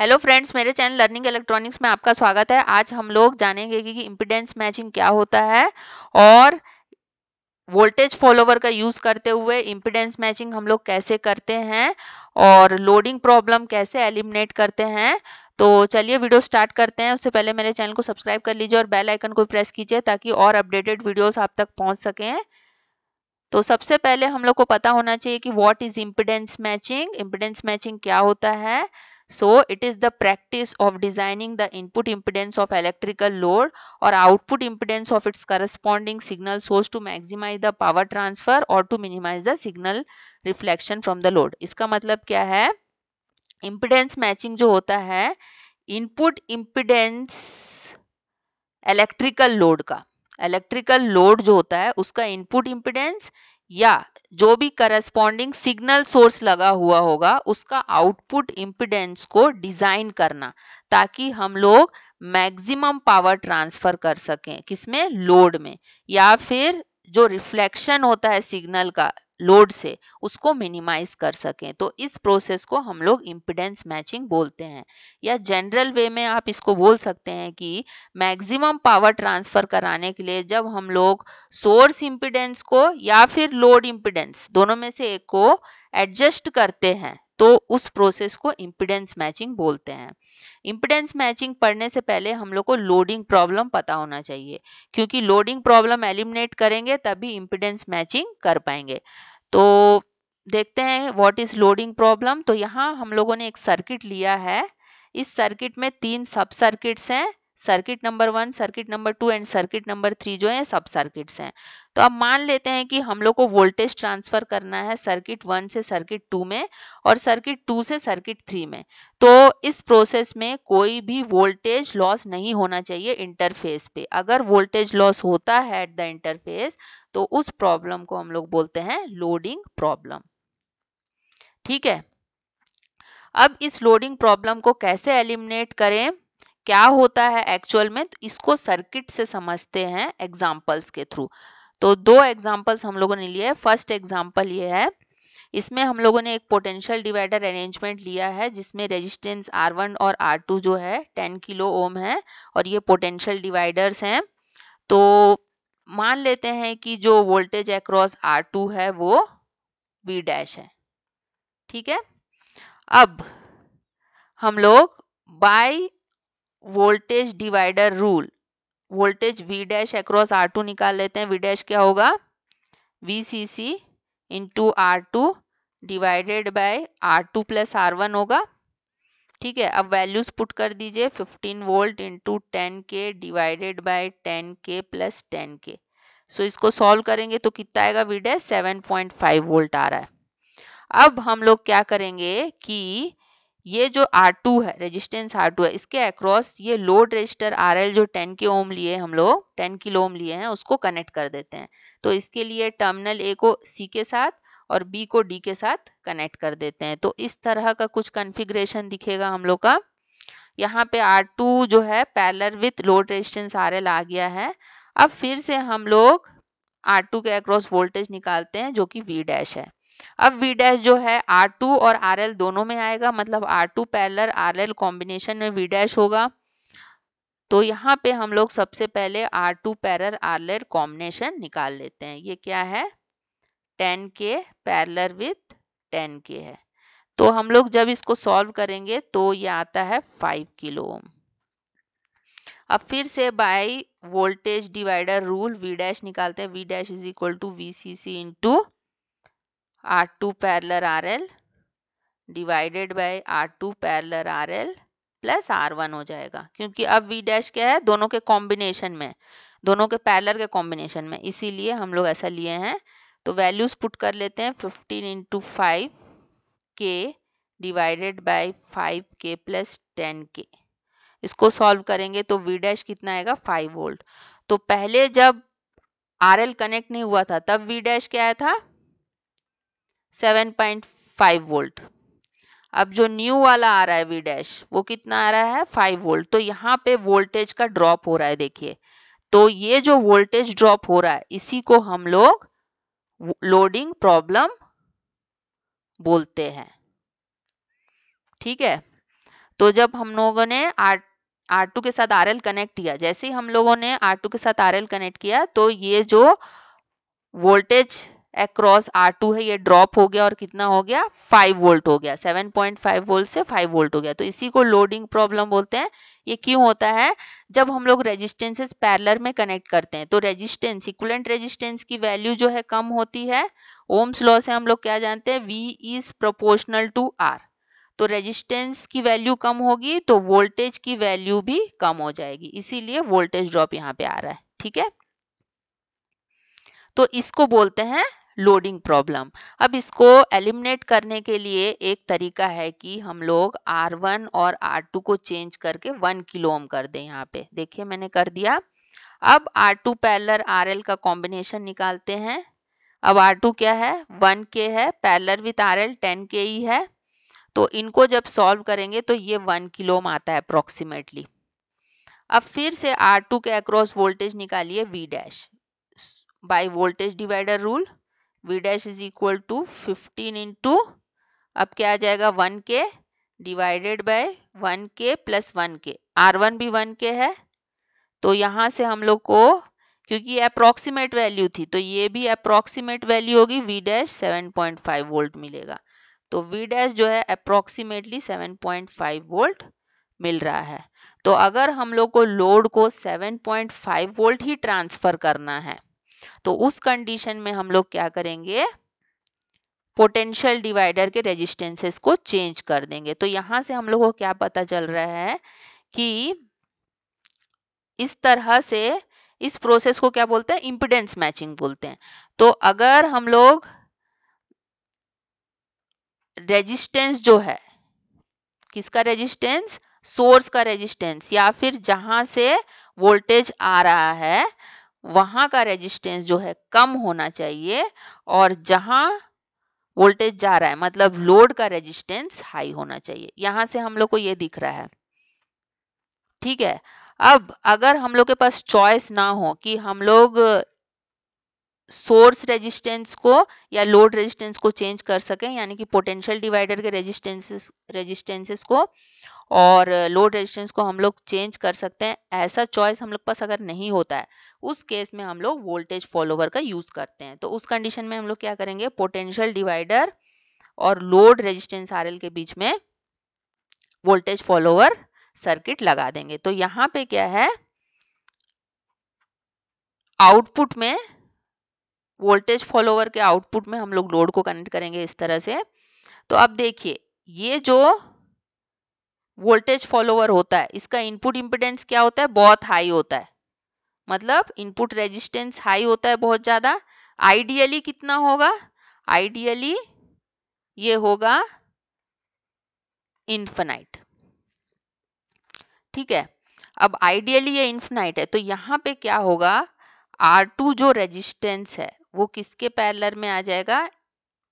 Hello friends मेरे channel learning electronics में आपका स्वागत है आज हम लोग जानेंगे कि इम्पिडेंस मैचिंग क्या होता है और वोल्टेज फॉलोवर का यूज करते हुए इम्पिडेंस मैचिंग हम लोग कैसे करते हैं और लोडिंग प्रॉब्लम कैसे एलिमिनेट करते हैं तो चलिए वीडियो स्टार्ट करते हैं उससे पहले मेरे चैनल को सब्सक्राइब कर लीजिए और बेल आइकन को प्रेस कीजिए ताकि और अपडेटेड वीडियोस आप तक पहुंच सकें तो सबसे पहले हम लोग को पता होना चाहिए कि what is impedance matching impedance matching क्या होता है So it is the practice of designing the input impedance of electrical load or output impedance of its corresponding signal source to maximize the power transfer or to minimize the signal reflection from the load. iska matlab kya hai impedance matching jo hota hai input impedance electrical load ka electrical load jo hota hai uska input impedance या जो भी corresponding signal source लगा हुआ होगा उसका output impedance को design करना ताकि हम लोग मैक्सिमम पावर ट्रांसफर कर सकें किसमें लोड में या फिर जो रिफ्लेक्शन होता है सिग्नल का लोड से उसको मिनिमाइज कर सकें तो इस प्रोसेस को हम लोग इम्पिडेंस मैचिंग बोलते हैं या जनरल वे में आप इसको बोल सकते हैं कि मैक्सिमम पावर ट्रांसफर कराने के लिए जब हम लोग सोर्स इम्पिडेंस को या फिर लोड इम्पिडेंस दोनों में से एक को एडजस्ट करते हैं तो उस प्रोसेस को इम्पिडेंस मैचिंग बोलते हैं इम्पिडेंस मैचिंग पढ़ने से पहले हम लोग को लोडिंग प्रॉब्लम पता होना चाहिए क्योंकि लोडिंग प्रॉब्लम एलिमिनेट करेंगे तभी इम्पिडेंस मैचिंग कर पाएंगे तो देखते हैं व्हाट इज लोडिंग प्रॉब्लम तो यहाँ हम लोगों ने एक सर्किट लिया है इस सर्किट में तीन सब सर्किट्स हैं circuit number one circuit number two and circuit number three जो है सब सर्किट्स हैं तो अब मान लेते हैं कि हम लोग को वोल्टेज ट्रांसफर करना है सर्किट वन से सर्किट टू में और सर्किट टू से सर्किट थ्री में तो इस प्रोसेस में कोई भी वोल्टेज लॉस नहीं होना चाहिए इंटरफेस पे अगर वोल्टेज लॉस होता है एट द इंटरफेस तो उस प्रॉब्लम को हम लोग बोलते हैं लोडिंग प्रॉब्लम ठीक है अब इस लोडिंग प्रॉब्लम को कैसे एलिमिनेट करें क्या होता है एक्चुअल में तो इसको सर्किट से समझते हैं एग्जाम्पल्स के थ्रू तो दो एग्जाम्पल्स हम लोगों ने लिए फर्स्ट एग्जाम्पल ये है इसमें हम लोगों ने एक पोटेंशियल डिवाइडर अरेंजमेंट लिया है जिसमें रेजिस्टेंस R1 और R2 जो है 10 किलो ओम है और ये पोटेंशियल डिवाइडर्स हैं तो मान लेते हैं कि जो वोल्टेज अक्रॉस R2 है वो V डैश है ठीक है अब हम लोग by voltage divider rule voltage V dash across R two निकाल लेते हैं वी डैश क्या होगा V C C into R two divided by R two plus R one होगा ठीक है अब वैल्यूज पुट कर दीजिए 15 volt into ten K divided by ten K plus ten K so इसको सॉल्व करेंगे तो कितना आएगा V dash seven point five volt आ रहा है अब हम लोग क्या करेंगे कि ये जो R2 है रेजिस्टेंस R2 है इसके अक्रॉस ये लोड रजिस्टर RL जो 10 के ओम लिए हम लोग 10 किलो ओम लिए हैं उसको कनेक्ट कर देते हैं तो इसके लिए टर्मिनल ए को सी के साथ और बी को डी के साथ कनेक्ट कर देते हैं तो इस तरह का कुछ कन्फिग्रेशन दिखेगा हम लोग का यहाँ पे R2 जो है parallel with load resistance L आ गया है अब फिर से हम लोग R2 के अक्रॉस वोल्टेज निकालते हैं जो कि V डैश है अब वी डैश जो है आर टू और आर एल दोनों में आएगा मतलब R two parallel R L combination में वी डैश होगा तो यहाँ पे हम लोग सबसे पहले R two parallel R L combination निकाल लेते हैं ये क्या है ten K parallel with ten के है तो हम लोग जब इसको सॉल्व करेंगे तो ये आता है फाइव किलो ओम अब फिर से by voltage divider rule V dash निकालते हैं V dash is equal to V C C into R two parallel R L divided by parallel R L plus R one हो जाएगा क्योंकि अब we dash क्या है दोनों के कॉम्बिनेशन में दोनों के पैरलर के कॉम्बिनेशन में इसीलिए हम लोग ऐसा लिए हैं तो वैल्यूज पुट कर लेते हैं fifteen into five K divided by five K plus ten K इसको सॉल्व करेंगे तो वी डैश कितना आएगा फाइव वोल्ट तो पहले जब आर एल कनेक्ट नहीं हुआ था तब वी डैश क्या आया था 7.5 वोल्ट अब जो न्यू वाला आ रहा है वी डैश वो कितना आ रहा है 5 वोल्ट तो यहाँ पे वोल्टेज का ड्रॉप हो रहा है देखिए तो ये जो वोल्टेज ड्रॉप हो रहा है इसी को हम लोग लोडिंग प्रॉब्लम बोलते हैं ठीक है तो जब हम लोगों ने आर आर के साथ आर एल कनेक्ट किया जैसे ही हम लोगों ने आर के साथ आर एल कनेक्ट किया तो ये जो वोल्टेज अक्रॉस आर टू है ये ड्रॉप हो गया और कितना हो गया फाइव वोल्ट हो गया सेवन पॉइंट फाइव वोल्ट से फाइव वोल्ट हो गया तो इसी को लोडिंग प्रॉब्लम बोलते हैं ये क्यों होता है जब हम लोग रेजिस्टेंसेस पैरलर में कनेक्ट करते हैं तो रेजिस्टेंस इक्वलेंट रेजिस्टेंस की वैल्यू जो है कम होती है ओम्स लॉ से हम लोग क्या जानते हैं V is proportional to R तो रेजिस्टेंस की वैल्यू कम होगी तो वोल्टेज की वैल्यू भी कम हो जाएगी इसीलिए वोल्टेज ड्रॉप यहाँ पे आ रहा है ठीक है तो इसको बोलते हैं लोडिंग प्रॉब्लम अब इसको एलिमिनेट करने के लिए एक तरीका है कि हम लोग R1 और R2 को चेंज करके 1 किलो ओम कर दें यहाँ पे देखिए मैंने कर दिया अब R2 टू पैलर आर का कॉम्बिनेशन निकालते हैं अब R2 क्या है 1 के है parallel with R L ten K ही है तो इनको जब सॉल्व करेंगे तो ये 1 किलो ओम आता है अप्रोक्सीमेटली अब फिर से R2 के अक्रॉस वोल्टेज निकालिए V dash by voltage divider rule V dash is equal to fifteen into अब क्या आ जाएगा one K divided by one K plus one K R one भी वन के है तो यहाँ से हम लोग को क्योंकि अप्रोक्सीमेट वैल्यू थी तो ये भी अप्रोक्सीमेट वैल्यू होगी V dash seven point five volt मिलेगा तो वी डैश जो है approximately seven point five volt मिल रहा है तो अगर हम लोग को लोड को सेवन पॉइंट फाइव वोल्ट ही ट्रांसफर करना है तो उस कंडीशन में हम लोग क्या करेंगे पोटेंशियल डिवाइडर के रेजिस्टेंसेस को चेंज कर देंगे तो यहां से हम लोग को क्या पता चल रहा है कि इस तरह से इस प्रोसेस को क्या बोलते हैं इम्पिडेंस मैचिंग बोलते हैं तो अगर हम लोग रेजिस्टेंस जो है किसका रेजिस्टेंस सोर्स का रेजिस्टेंस या फिर जहां से वोल्टेज आ रहा है वहां का रेजिस्टेंस जो है कम होना चाहिए और जहां वोल्टेज जा रहा है मतलब लोड का रेजिस्टेंस हाई होना चाहिए यहां से हम लोग को ये दिख रहा है ठीक है अब अगर हम लोग के पास चॉइस ना हो कि हम लोग सोर्स रेजिस्टेंस को या लोड रेजिस्टेंस को चेंज कर सकें यानी कि पोटेंशियल डिवाइडर के रेजिस्टेंसेस रेजिस्टेंसेस को और लोड रेजिस्टेंस को हम लोग चेंज कर सकते हैं ऐसा चॉइस हम लोग पास अगर नहीं होता है उस केस में हम लोग वोल्टेज फॉलोवर का यूज करते हैं तो उस कंडीशन में हम लोग क्या करेंगे पोटेंशियल डिवाइडर और लोड रेजिस्टेंस आर के बीच में वोल्टेज फॉलोवर सर्किट लगा देंगे तो यहाँ पे क्या है आउटपुट में वोल्टेज फॉलोवर के आउटपुट में हम लोग लोड को कनेक्ट करेंगे इस तरह से तो अब देखिए ये जो वोल्टेज फॉलोवर होता है इसका इनपुट इम्पिडेंस क्या होता है बहुत हाई होता है मतलब इनपुट रेजिस्टेंस हाई होता है बहुत ज़्यादा आइडियली कितना होगा आइडियली ये होगा इन्फेनाइट ठीक है अब आइडियली ये इन्फेनाइट है तो यहां पे क्या होगा R2 जो रेजिस्टेंस है वो किसके पैरलर में आ जाएगा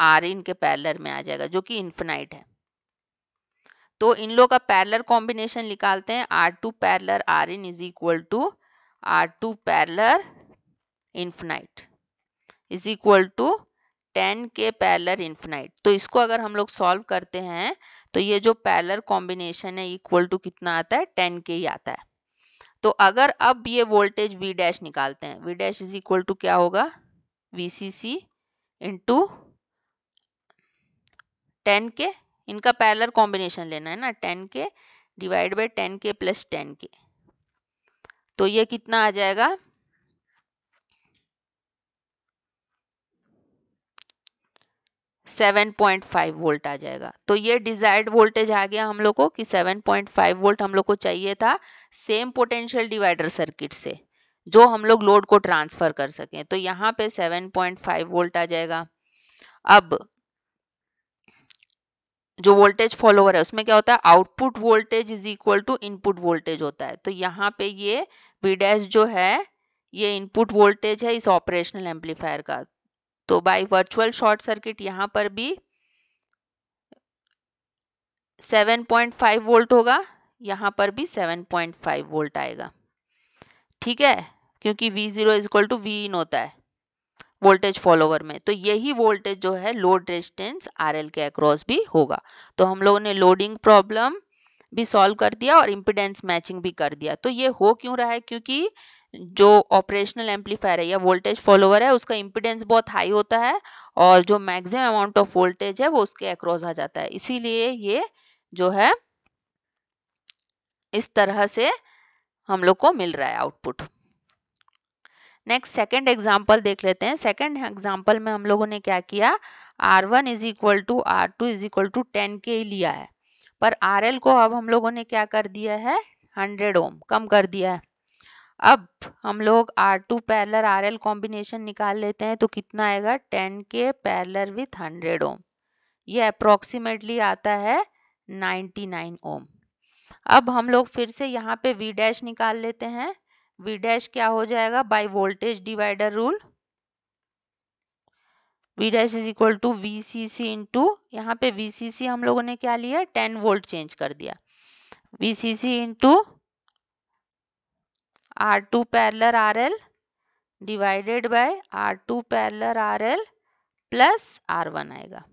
आर इन के पैरलर में आ जाएगा जो कि इन्फिनाइट है तो इन लोग का पैरलर कॉम्बिनेशन निकालते हैं R two parallel R in is equal to R two parallel infinite is equal to ten K parallel infinite तो इसको अगर हम लोग सॉल्व करते हैं तो ये जो पैरलर कॉम्बिनेशन है इक्वल टू कितना आता है टेन के ही आता है तो अगर अब ये वोल्टेज V डैश निकालते हैं V dash is equal to क्या होगा VCC into 10K इनका पैरलर कॉम्बिनेशन लेना है ना ten K divide by ten K plus ten K तो ये कितना आ जाएगा सेवन पॉइंट फाइव वोल्ट आ जाएगा तो ये डिजायर्ड वोल्टेज आ गया हम लोग को कि सेवन पॉइंट फाइव वोल्ट हम लोग को चाहिए था सेम पोटेंशियल डिवाइडर सर्किट से जो हम लोग लोड को ट्रांसफर कर सकें तो यहाँ पे 7.5 वोल्ट आ जाएगा अब जो वोल्टेज फॉलोवर है उसमें क्या होता है output voltage is equal to input voltage होता है तो यहाँ पे ये बी जो है ये इनपुट वोल्टेज है इस ऑपरेशनल एम्पलीफायर का तो बाय वर्चुअल शॉर्ट सर्किट यहाँ पर भी 7.5 वोल्ट होगा यहाँ पर भी 7.5 वोल्ट आएगा ठीक है क्योंकि V zero is equal to V in होता है वोल्टेज फॉलोवर में तो यही वोल्टेज जो है लोड रेजिस्टेंस आर के अक्रॉस भी होगा तो हम लोगों ने लोडिंग प्रॉब्लम भी सॉल्व कर दिया और इम्पिडेंस मैचिंग भी कर दिया तो ये हो क्यों रहा है क्योंकि जो ऑपरेशनल एम्पलीफायर है या वोल्टेज फॉलोवर है उसका इम्पिडेंस बहुत हाई होता है और जो मैक्सिमम अमाउंट ऑफ वोल्टेज है वो उसके अक्रॉस आ जाता है इसीलिए ये जो है इस तरह से हम लोग को मिल रहा है आउटपुट नेक्स्ट सेकेंड एग्जाम्पल देख लेते हैं सेकेंड एग्जाम्पल में हम लोगों ने क्या किया R one is equal to R two is equal to ten K लिया है पर आर एल को अब हम लोगों ने क्या कर दिया है हंड्रेड ओम कम कर दिया है अब हम लोग R two parallel R L combination निकाल लेते हैं तो कितना आएगा ten K parallel with hundred ohm ये अप्रोक्सीमेटली आता है नाइन्टी नाइन ओम अब हम लोग फिर से यहाँ पे वी डैश निकाल लेते हैं वी डैश क्या हो जाएगा by voltage divider rule V dash is equal to V C C into यहाँ पे वी सी सी हम लोगों ने क्या लिया टेन वोल्ट चेंज कर दिया V C C into R two parallel R L divided by R two parallel R L plus R one आएगा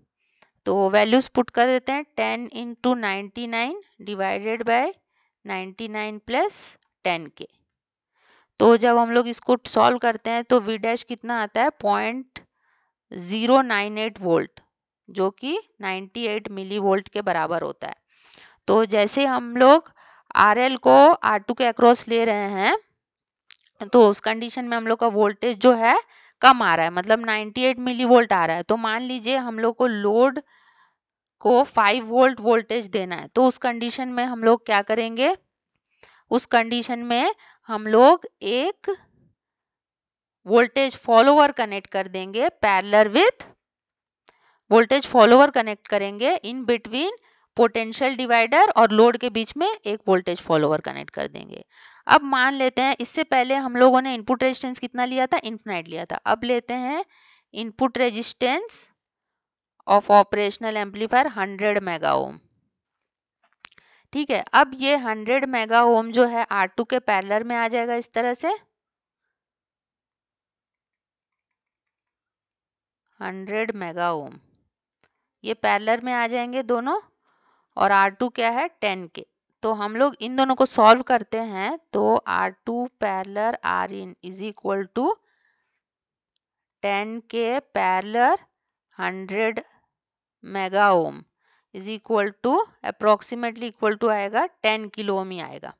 तो वैल्यूज पुट कर देते हैं ten into ninety nine divided by ninety nine plus ten K तो जब हम लोग इसको सॉल्व करते हैं तो वी डैश कितना आता है point zero nine eight volt जो कि 98 मिली वोल्ट के बराबर होता है तो जैसे हम लोग आर को आर के अक्रॉस ले रहे हैं तो उस कंडीशन में हम लोग का वोल्टेज जो है कम आ रहा है मतलब 98 मिली वोल्ट आ रहा है तो मान लीजिए हम लोग को लोड को 5 वोल्ट वोल्टेज देना है तो उस कंडीशन में हम लोग क्या करेंगे उस कंडीशन में हम लोग एक वोल्टेज फॉलोवर कनेक्ट कर देंगे parallel with voltage follower connect करेंगे इन बिटवीन पोटेंशियल डिवाइडर और लोड के बीच में एक वोल्टेज फॉलोवर कनेक्ट कर देंगे अब मान लेते हैं इससे पहले हम लोगों ने इनपुट रेजिस्टेंस कितना लिया था इन्फिनाइट लिया था अब लेते हैं input resistance of operational amplifier 100 mega ohm ठीक है अब ये 100 मेगा ओम जो है R2 के पैरलर में आ जाएगा इस तरह से 100 मेगा ओम ये पैरलर में आ जाएंगे दोनों और R2 क्या है 10 के तो हम लोग इन दोनों को सॉल्व करते हैं तो R two parallel R in is equal to ten K parallel hundred mega ohm is equal to approximately equal to आएगा टेन किलो ओम ही आएगा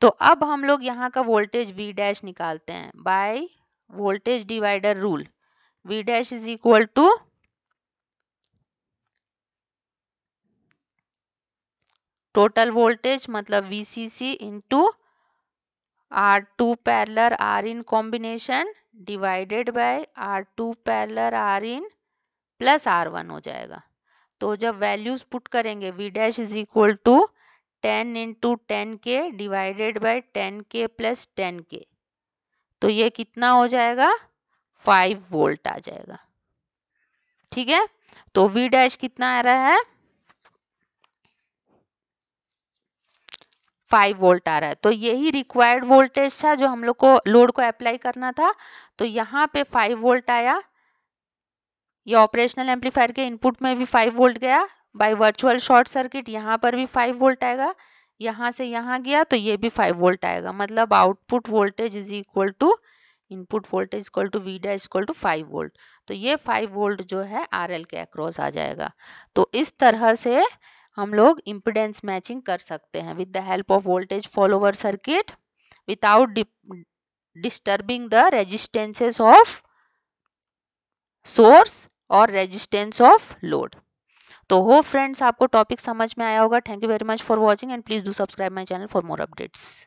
तो अब हम लोग यहाँ का वोल्टेज वी डैश निकालते हैं by voltage divider rule V dash is equal to total voltage मतलब V C C into R two parallel R in combination divided by R two parallel R in plus R one हो जाएगा तो जब values put करेंगे V dash is equal to ten into ten K divided by ten K plus ten K तो ये कितना हो जाएगा फाइव वोल्ट आ जाएगा ठीक है तो वी डैश कितना आ रहा है फाइव वोल्ट आ रहा है तो यही रिक्वायर्ड वोल्टेज था जो हम लोग को लोड को अप्लाई करना था तो यहाँ पे फाइव वोल्ट आया ये ऑपरेशनल एम्पलीफायर के इनपुट में भी फाइव वोल्ट गया बाय वर्चुअल शॉर्ट सर्किट यहाँ पर भी फाइव वोल्ट आएगा यहाँ से यहाँ गया तो ये भी फाइव वोल्ट आएगा मतलब output voltage is equal to input voltage equal to वीडा इक्वल टू फाइव वोल्ट तो ये फाइव वोल्ट जो है आर के अक्रॉस आ जाएगा तो इस तरह से हम लोग इम्पिडेंस मैचिंग कर सकते हैं with the help of voltage follower circuit without disturbing the resistances of source और रेजिस्टेंस ऑफ लोड तो हो फ्रेंड्स आपको टॉपिक समझ में आया होगा thank you very much for watching and please do subscribe my channel for more updates